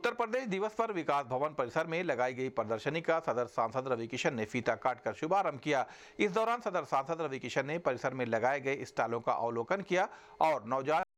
उत्तर प्रदेश दिवस पर विकास भवन परिसर में लगाई गई प्रदर्शनी का सदर सांसद रवि किशन ने फीता काटकर शुभारंभ किया इस दौरान सदर सांसद रवि किशन ने परिसर में लगाए गए स्टालों का अवलोकन किया और नवजात